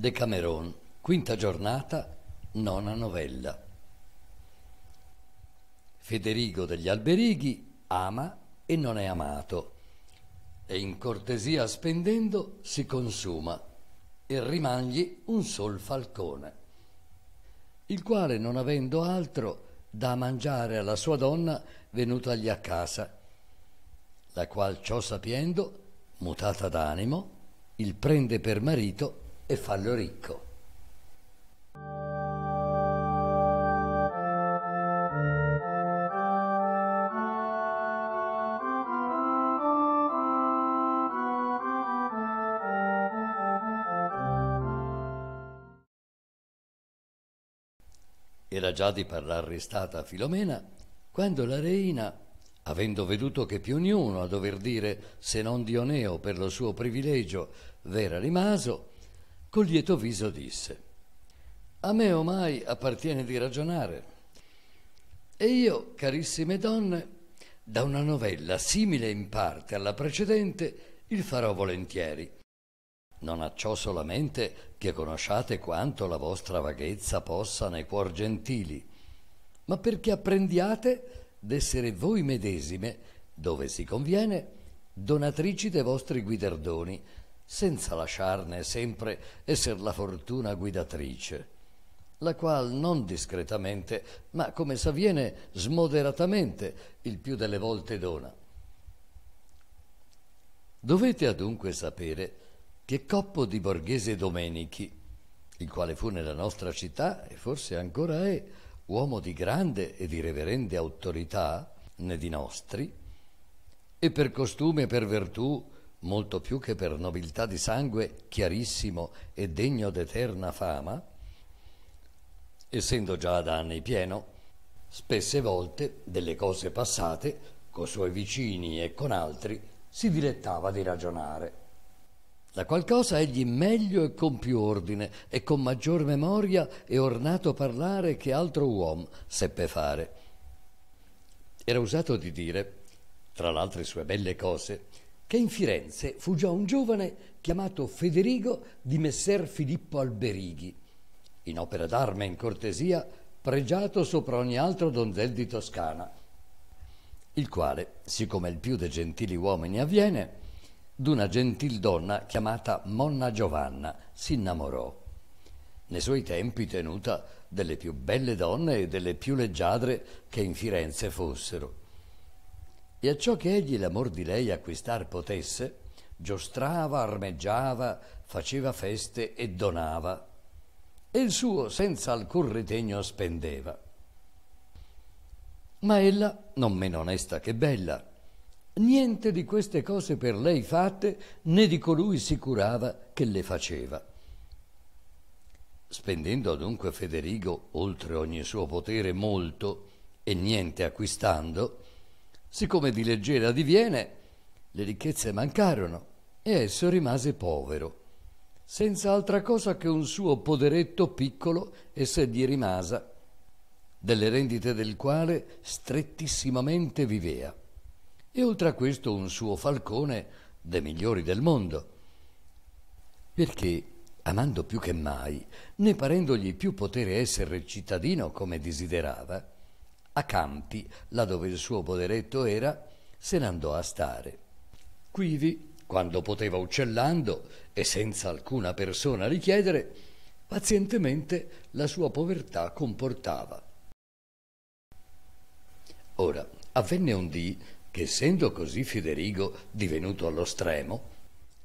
Decameron, quinta giornata, nona novella. Federigo degli Alberighi ama e non è amato, e in cortesia spendendo si consuma e rimangli un sol falcone, il quale non avendo altro da mangiare alla sua donna venutagli a casa, la qual ciò sapendo, mutata d'animo, il prende per marito e fallo ricco. Era già di parlar restata Filomena quando la reina, avendo veduto che più ognuno a dover dire se non Dioneo per lo suo privilegio v'era rimaso, Col lieto viso disse, a me ormai appartiene di ragionare. E io, carissime donne, da una novella simile in parte alla precedente, il farò volentieri. Non acciò solamente che conosciate quanto la vostra vaghezza possa nei cuor gentili, ma perché apprendiate d'essere voi medesime, dove si conviene, donatrici dei vostri guidardoni, senza lasciarne sempre esser la fortuna guidatrice, la qual non discretamente, ma come s'avviene smoderatamente, il più delle volte dona. Dovete adunque sapere che Coppo di Borghese Domenichi, il quale fu nella nostra città e forse ancora è uomo di grande e di reverende autorità, né di nostri, e per costume e per virtù molto più che per nobiltà di sangue chiarissimo e degno d'eterna fama, essendo già da anni pieno, spesse volte delle cose passate, coi suoi vicini e con altri, si dilettava di ragionare. Da qualcosa egli meglio e con più ordine e con maggior memoria e ornato parlare che altro uomo seppe fare. Era usato di dire, tra le altre sue belle cose, che in Firenze fu già un giovane chiamato Federigo di Messer Filippo Alberighi, in opera d'arme e in cortesia pregiato sopra ogni altro donzel di Toscana, il quale, siccome il più dei gentili uomini avviene, d'una gentil donna chiamata Monna Giovanna si innamorò. Nei suoi tempi tenuta delle più belle donne e delle più leggiadre che in Firenze fossero. E a ciò che egli l'amor di lei acquistar potesse, giostrava, armeggiava, faceva feste e donava, e il suo senza alcun ritegno spendeva. Ma ella, non meno onesta che bella, niente di queste cose per lei fatte, né di colui si curava che le faceva. Spendendo dunque Federigo oltre ogni suo potere molto e niente acquistando, Siccome di leggera diviene, le ricchezze mancarono e esso rimase povero, senza altra cosa che un suo poderetto piccolo e sedie rimasa, delle rendite del quale strettissimamente vivea, e oltre a questo un suo falcone dei migliori del mondo. Perché, amando più che mai, né parendogli più potere essere cittadino come desiderava, a Campi, là dove il suo poderetto era, se ne andò a stare. Quivi, quando poteva uccellando e senza alcuna persona richiedere, pazientemente la sua povertà comportava. Ora, avvenne un dì che, essendo così Federigo divenuto allo stremo,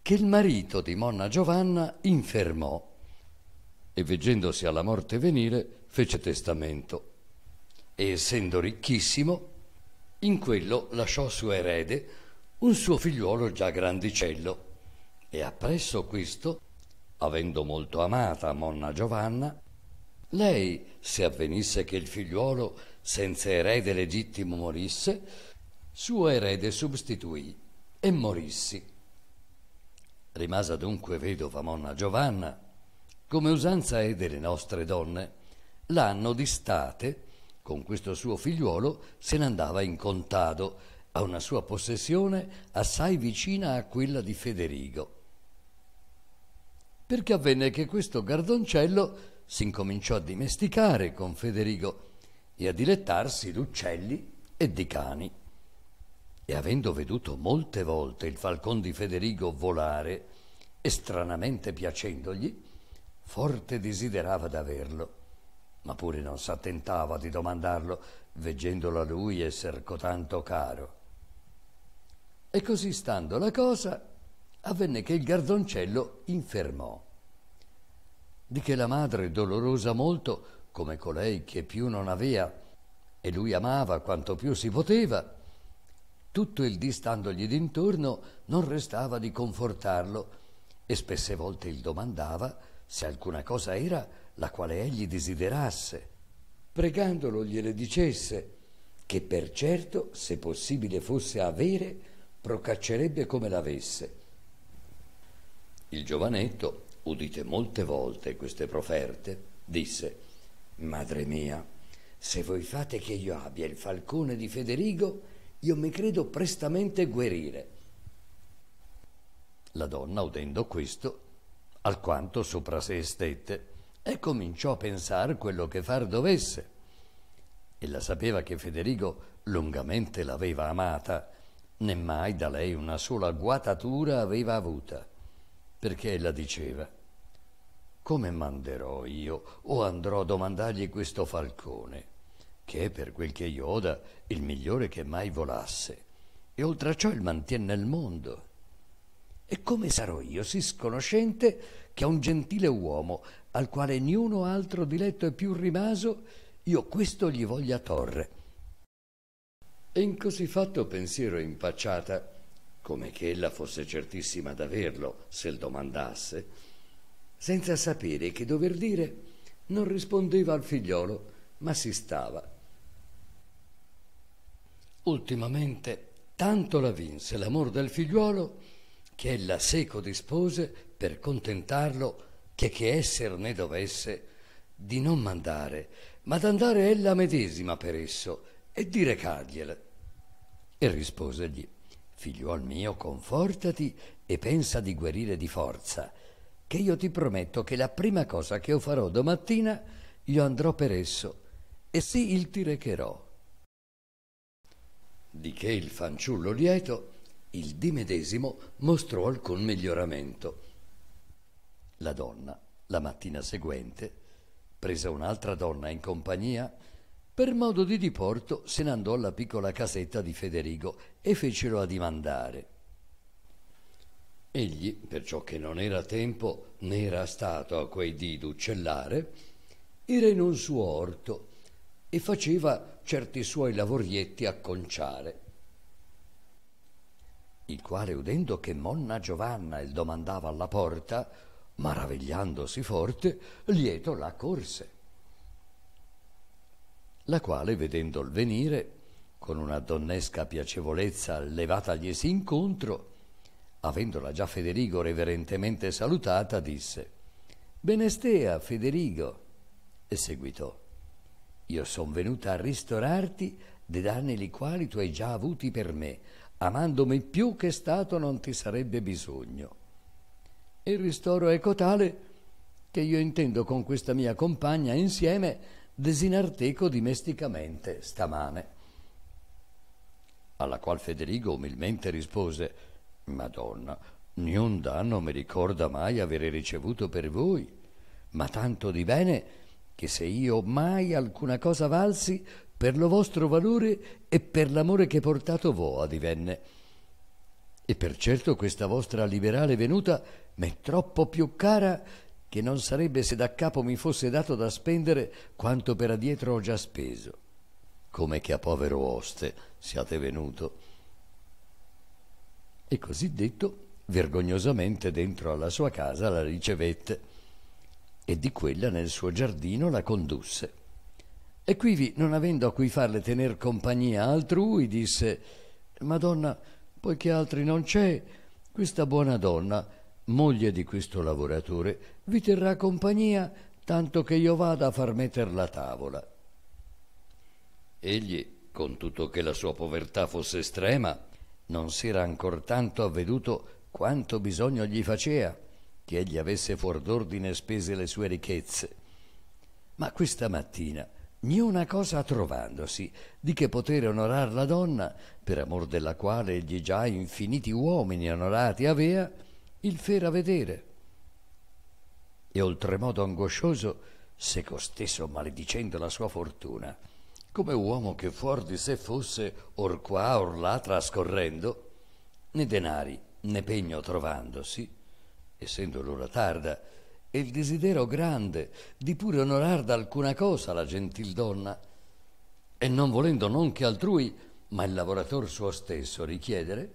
che il marito di Monna Giovanna infermò e, veggendosi alla morte venire, fece testamento e essendo ricchissimo, in quello lasciò suo erede un suo figliuolo già grandicello e appresso questo, avendo molto amata Monna Giovanna, lei, se avvenisse che il figliuolo senza erede legittimo morisse, suo erede substituì e morissi. Rimasa dunque vedova Monna Giovanna, come usanza è delle nostre donne, l'anno di state con questo suo figliuolo se ne andava in contado a una sua possessione assai vicina a quella di Federigo. Perché avvenne che questo Gardoncello si incominciò a dimesticare con Federigo e a dilettarsi d'uccelli e di cani. E avendo veduto molte volte il falcon di Federigo volare, e stranamente piacendogli, forte desiderava d'averlo ma pure non s'attentava di domandarlo, veggendolo a lui esser cotanto caro. E così stando la cosa, avvenne che il garzoncello infermò, di che la madre dolorosa molto, come colei che più non avea, e lui amava quanto più si poteva, tutto il dì standogli d'intorno non restava di confortarlo, e spesse volte il domandava se alcuna cosa era la quale egli desiderasse, pregandolo gliele dicesse che per certo, se possibile fosse avere, procaccerebbe come l'avesse. Il giovanetto, udite molte volte queste proferte, disse, Madre mia, se voi fate che io abbia il falcone di Federigo, io mi credo prestamente guerire. La donna, udendo questo, alquanto sopra sé stette, e cominciò a pensare quello che far dovesse. Ella sapeva che Federico lungamente l'aveva amata, né mai da lei una sola guatatura aveva avuta, perché ella diceva come manderò io o andrò a domandargli questo falcone, che è per quel che io oda il migliore che mai volasse, e oltre a ciò il mantiene nel mondo. E come sarò io, si sconoscente, che a un gentile uomo al quale niuno altro diletto è più rimaso, io questo gli voglia torre. E in così fatto pensiero impacciata, come che ella fosse certissima d'averlo, se il domandasse, senza sapere che dover dire, non rispondeva al figliolo, ma si stava. Ultimamente tanto la vinse l'amor del figliuolo, che ella seco dispose, per contentarlo, che che esser ne dovesse, di non mandare, ma d'andare ella medesima per esso e di recargliele. E risposegli, figliuol mio, confortati e pensa di guarire di forza, che io ti prometto che la prima cosa che io farò domattina, io andrò per esso, e sì il ti recherò. Di che il fanciullo lieto, il di medesimo mostrò alcun miglioramento la donna, la mattina seguente, presa un'altra donna in compagnia, per modo di diporto se ne andò alla piccola casetta di Federigo e fecero a dimandare. Egli, perciò che non era tempo né era stato a quei dì d'uccellare, era in un suo orto e faceva certi suoi lavorietti acconciare. Il quale, udendo che Monna Giovanna il domandava alla porta, maravigliandosi forte, lieto la corse, la quale, vedendol venire, con una donnesca piacevolezza levatagliesi incontro, avendola già Federigo reverentemente salutata, disse Benestea, Federigo, e seguitò Io son venuta a ristorarti dei danni li quali tu hai già avuti per me, amandomi più che stato non ti sarebbe bisogno. Il ristoro è cotale che io intendo con questa mia compagna insieme desinarteco dimesticamente stamane. Alla qual Federigo umilmente rispose Madonna, niun danno mi ricorda mai avere ricevuto per voi, ma tanto di bene che se io mai alcuna cosa valsi, per lo vostro valore e per l'amore che portato voa divenne e per certo questa vostra liberale venuta m'è troppo più cara che non sarebbe se da capo mi fosse dato da spendere quanto per addietro ho già speso. Come che a povero oste siate venuto. E così detto, vergognosamente dentro alla sua casa la ricevette e di quella nel suo giardino la condusse. E quivi, non avendo a cui farle tener compagnia altrui, disse Madonna, poiché altri non c'è, questa buona donna, moglie di questo lavoratore, vi terrà compagnia tanto che io vada a far metter la tavola. Egli, con tutto che la sua povertà fosse estrema, non si era ancor tanto avveduto quanto bisogno gli facea che egli avesse fuor d'ordine spese le sue ricchezze. Ma questa mattina, Niuna cosa trovandosi di che potere onorar la donna, per amor della quale egli già infiniti uomini onorati avea, il fera vedere. E oltremodo angoscioso seco stesso maledicendo la sua fortuna, come uomo che fuor di sé fosse or qua or là trascorrendo, né denari né pegno trovandosi, essendo l'ora tarda, e il desiderio grande di pure onorar d'alcuna cosa la gentil donna, e non volendo non che altrui, ma il lavorator suo stesso richiedere,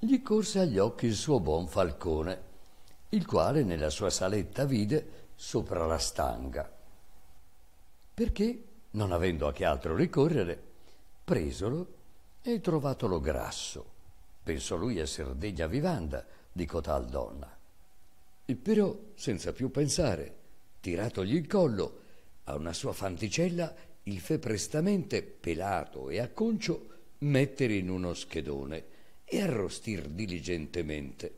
gli corse agli occhi il suo buon falcone, il quale nella sua saletta vide sopra la stanga. Perché, non avendo a che altro ricorrere, presolo e trovatolo grasso. Pensò lui esser degna vivanda di cotal donna il Pirò, senza più pensare, tiratogli il collo, a una sua fanticella il fe prestamente, pelato e acconcio, mettere in uno schedone e arrostir diligentemente.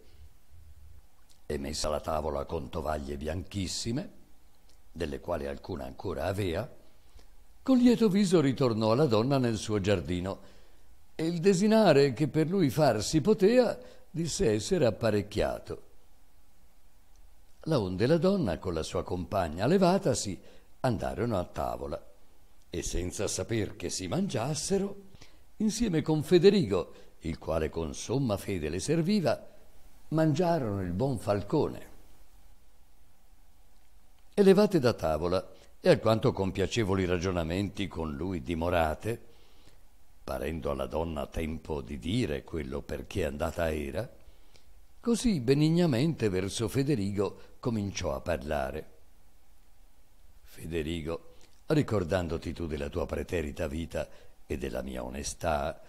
E messa la tavola con tovaglie bianchissime, delle quali alcuna ancora avea, con lieto viso ritornò alla donna nel suo giardino e il desinare che per lui far si potea disse essere apparecchiato Laonde la donna, con la sua compagna levatasi, andarono a tavola e senza saper che si mangiassero, insieme con Federigo, il quale con somma fede le serviva, mangiarono il buon falcone. E levate da tavola e alquanto con piacevoli ragionamenti con lui dimorate, parendo alla donna tempo di dire quello perché andata era, Così benignamente verso Federigo cominciò a parlare. Federigo, ricordandoti tu della tua preterita vita e della mia onestà,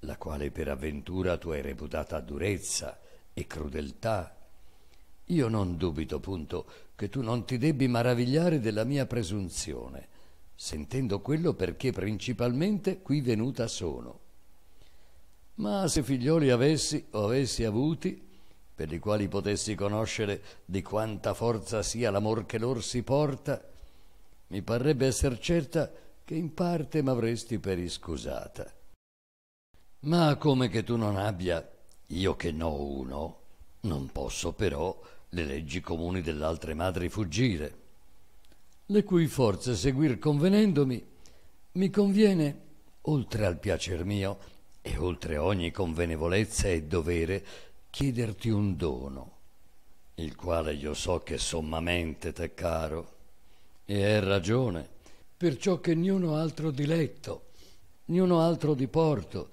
la quale per avventura tu hai reputata durezza e crudeltà, io non dubito punto che tu non ti debbi maravigliare della mia presunzione, sentendo quello perché principalmente qui venuta sono. Ma se figlioli avessi o avessi avuti, per i quali potessi conoscere di quanta forza sia l'amor che lor si porta, mi parrebbe esser certa che in parte m'avresti per iscusata. Ma come che tu non abbia, io che no uno, non posso però le leggi comuni dell'altre madri fuggire, le cui forze seguir convenendomi, mi conviene, oltre al piacer mio, e oltre ogni convenevolezza e dovere, chiederti un dono, il quale io so che sommamente t'è caro, e è ragione, perciò che niuno altro diletto, niuno altro diporto,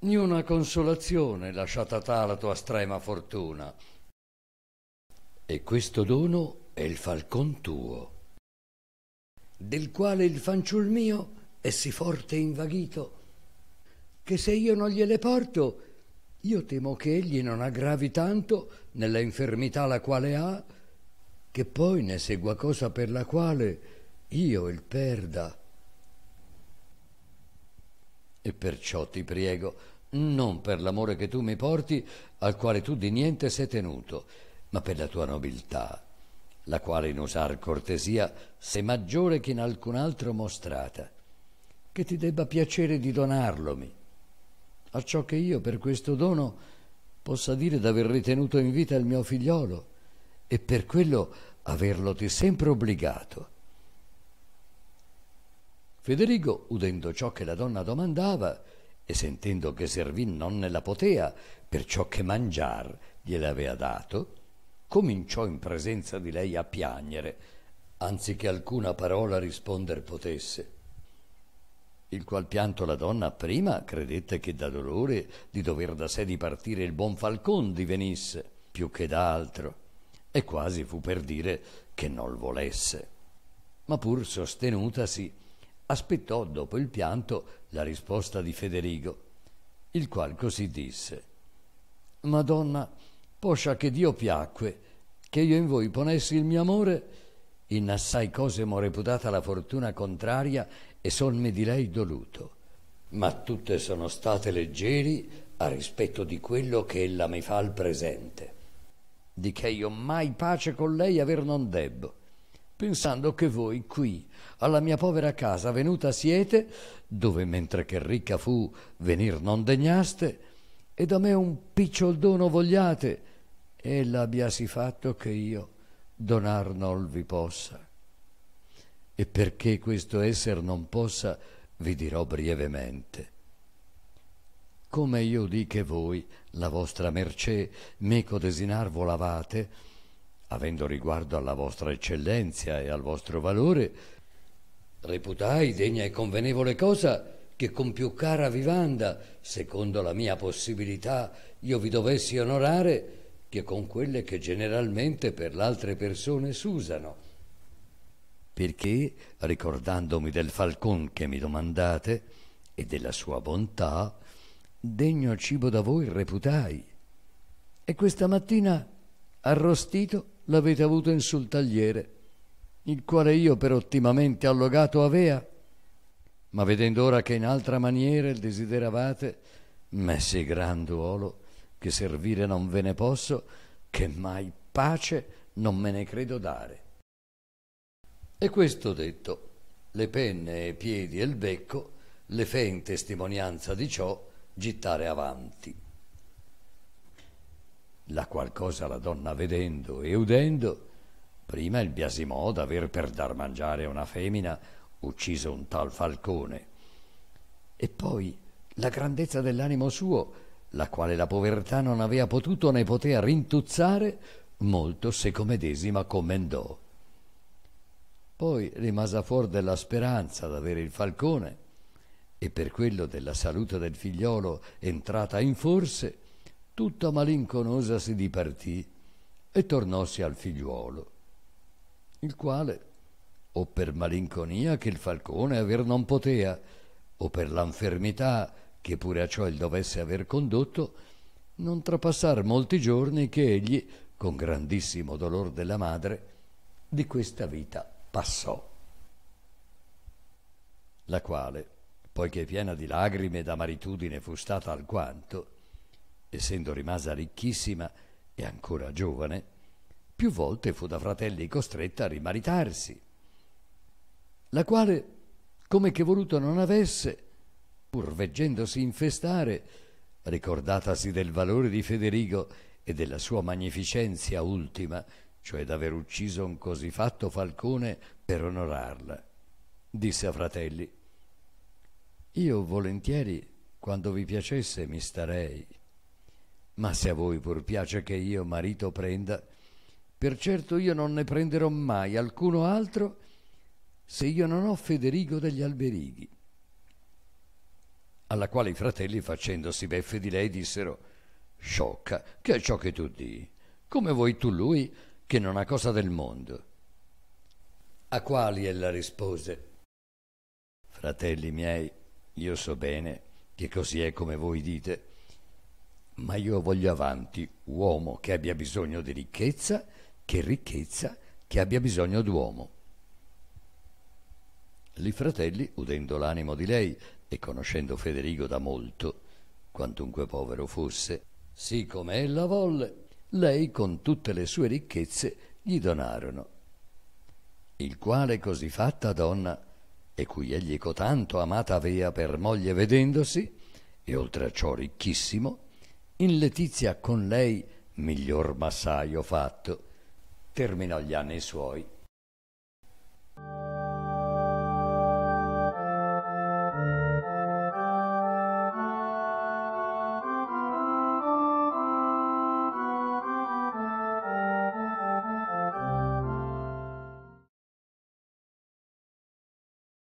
niuna consolazione lasciata ta la tua strema fortuna. E questo dono è il falcon tuo, del quale il fanciul mio è sì forte invaghito, che se io non gliele porto, io temo che egli non aggravi tanto nella infermità la quale ha, che poi ne segua cosa per la quale io il perda. E perciò ti prego, non per l'amore che tu mi porti, al quale tu di niente sei tenuto, ma per la tua nobiltà, la quale in usar cortesia sei maggiore che in alcun altro mostrata, che ti debba piacere di donarlomi a ciò che io per questo dono possa dire d'aver ritenuto in vita il mio figliolo e per quello averlo ti sempre obbligato. Federigo, udendo ciò che la donna domandava e sentendo che Servin non ne la potea per ciò che mangiar gliel'avea dato, cominciò in presenza di lei a piagnere, anziché alcuna parola risponder potesse il qual pianto la donna prima credette che da dolore di dover da sé dipartire il buon falcon divenisse, più che da altro, e quasi fu per dire che non volesse. Ma pur sostenutasi, aspettò dopo il pianto la risposta di Federigo, il qual così disse Madonna, poscia che Dio piacque, che io in voi ponessi il mio amore, in assai cose m'ho reputata la fortuna contraria e sonne di lei doluto, ma tutte sono state leggeri a rispetto di quello che ella mi fa al presente, di che io mai pace con lei aver non debbo, pensando che voi qui, alla mia povera casa venuta siete, dove mentre che ricca fu venir non degnaste, e da me un picciol dono vogliate, e l'abbiasi fatto che io donar non vi possa. E perché questo esser non possa, vi dirò brievemente. Come io di che voi, la vostra mercè, meco desinar volavate, avendo riguardo alla vostra eccellenza e al vostro valore, reputai degna e convenevole cosa che con più cara vivanda, secondo la mia possibilità, io vi dovessi onorare, che con quelle che generalmente per l'altre persone s'usano perché, ricordandomi del falcon che mi domandate e della sua bontà, degno cibo da voi reputai. E questa mattina arrostito l'avete avuto in sul tagliere, il quale io per ottimamente allogato avea, ma vedendo ora che in altra maniera il desideravate, messi gran duolo, che servire non ve ne posso, che mai pace non me ne credo dare. E questo detto, le penne, e i piedi e il becco, le fe in testimonianza di ciò, gittare avanti. La qualcosa la donna vedendo e udendo, prima il biasimò d'aver per dar mangiare a una femmina ucciso un tal falcone, e poi la grandezza dell'animo suo, la quale la povertà non aveva potuto né potea rintuzzare, molto se comedesima commendò. Poi rimasa fuori della speranza d'avere il falcone e per quello della salute del figliolo entrata in forse, tutta malinconosa si dipartì e tornossi al figliuolo, il quale, o per malinconia che il falcone aver non potea, o per l'infermità che pure a ciò il dovesse aver condotto, non trapassar molti giorni che egli, con grandissimo dolor della madre, di questa vita passò, la quale, poiché piena di lagrime e d'amaritudine fu stata alquanto, essendo rimasa ricchissima e ancora giovane, più volte fu da fratelli costretta a rimaritarsi, la quale, come che voluto non avesse, pur veggendosi infestare, ricordatasi del valore di Federigo e della sua magnificenza ultima, cioè d'aver ucciso un così fatto falcone per onorarla. Disse a fratelli, io volentieri, quando vi piacesse, mi starei, ma se a voi pur piace che io marito prenda, per certo io non ne prenderò mai alcuno altro se io non ho Federigo degli Alberighi. Alla quale i fratelli, facendosi beffe di lei, dissero, sciocca, che è ciò che tu di? Come vuoi tu lui che non ha cosa del mondo. A quali ella rispose, Fratelli miei, io so bene che così è come voi dite, ma io voglio avanti uomo che abbia bisogno di ricchezza, che ricchezza che abbia bisogno d'uomo. Li fratelli, udendo l'animo di lei e conoscendo Federigo da molto, quantunque povero fosse, sì come ella volle, lei con tutte le sue ricchezze gli donarono. Il quale così fatta donna, e cui egli cotanto amata avea per moglie vedendosi, e oltre a ciò ricchissimo, in Letizia con lei miglior massaio fatto, terminò gli anni suoi.